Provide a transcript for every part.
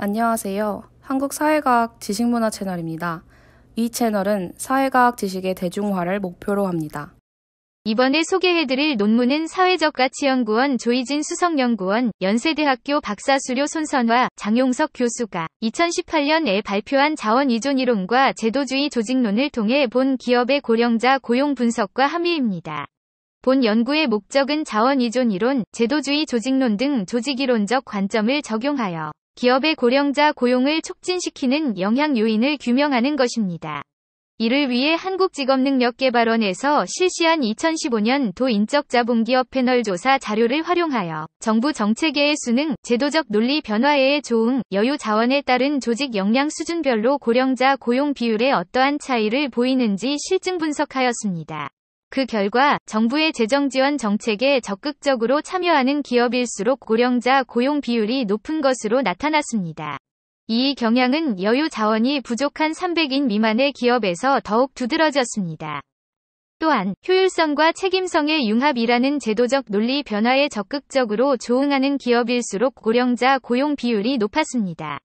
안녕하세요. 한국사회과학 지식문화 채널입니다. 이 채널은 사회과학 지식의 대중화를 목표로 합니다. 이번에 소개해드릴 논문은 사회적 가치연구원 조이진 수석연구원 연세대학교 박사수료 손선화 장용석 교수가 2018년에 발표한 자원이존 이론과 제도주의 조직론을 통해 본 기업의 고령자 고용 분석과 함의입니다. 본 연구의 목적은 자원이존 이론, 제도주의 조직론 등 조직이론적 관점을 적용하여 기업의 고령자 고용을 촉진시키는 영향 요인을 규명하는 것입니다. 이를 위해 한국직업능력개발원에서 실시한 2015년 도 인적자본기업 패널 조사 자료를 활용하여 정부 정책의 수능, 제도적 논리 변화에 조응, 여유 자원에 따른 조직 역량 수준별로 고령자 고용 비율에 어떠한 차이를 보이는지 실증 분석하였습니다. 그 결과 정부의 재정 지원 정책에 적극적으로 참여하는 기업일수록 고령자 고용 비율이 높은 것으로 나타났습니다. 이 경향은 여유 자원이 부족한 300인 미만의 기업에서 더욱 두드러졌습니다. 또한 효율성과 책임성의 융합이라는 제도적 논리 변화에 적극적으로 조응하는 기업일수록 고령자 고용 비율이 높았습니다.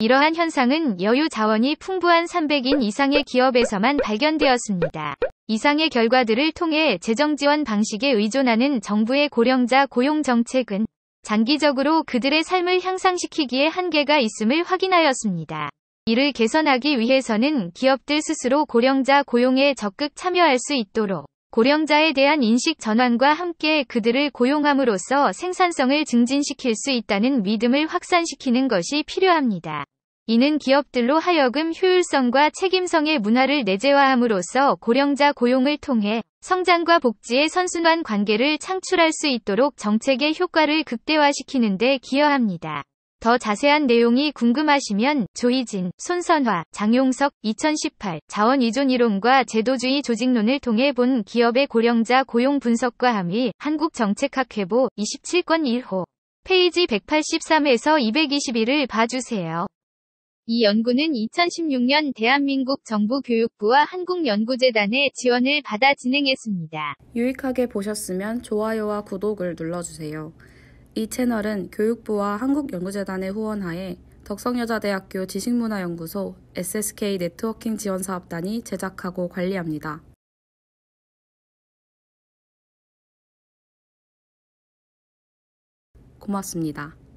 이러한 현상은 여유 자원이 풍부한 300인 이상의 기업에서만 발견되었습니다. 이상의 결과들을 통해 재정지원 방식에 의존하는 정부의 고령자 고용 정책은 장기적으로 그들의 삶을 향상시키기에 한계가 있음을 확인하였습니다. 이를 개선하기 위해서는 기업들 스스로 고령자 고용에 적극 참여할 수 있도록 고령자에 대한 인식 전환과 함께 그들을 고용함으로써 생산성을 증진시킬 수 있다는 믿음을 확산시키는 것이 필요합니다. 이는 기업들로 하여금 효율성과 책임성의 문화를 내재화함으로써 고령자 고용을 통해 성장과 복지의 선순환 관계를 창출할 수 있도록 정책의 효과를 극대화시키는 데 기여합니다. 더 자세한 내용이 궁금하시면 조희진, 손선화, 장용석 2018 자원이존 이론과 제도주의 조직론을 통해 본 기업의 고령자 고용 분석과 함의 한국정책학회보 27권 1호 페이지 183에서 221을 봐주세요. 이 연구는 2016년 대한민국 정부 교육부와 한국연구재단의 지원을 받아 진행했습니다. 유익하게 보셨으면 좋아요와 구독을 눌러주세요. 이 채널은 교육부와 한국연구재단의 후원하에 덕성여자대학교 지식문화연구소 SSK 네트워킹 지원사업단이 제작하고 관리합니다. 고맙습니다.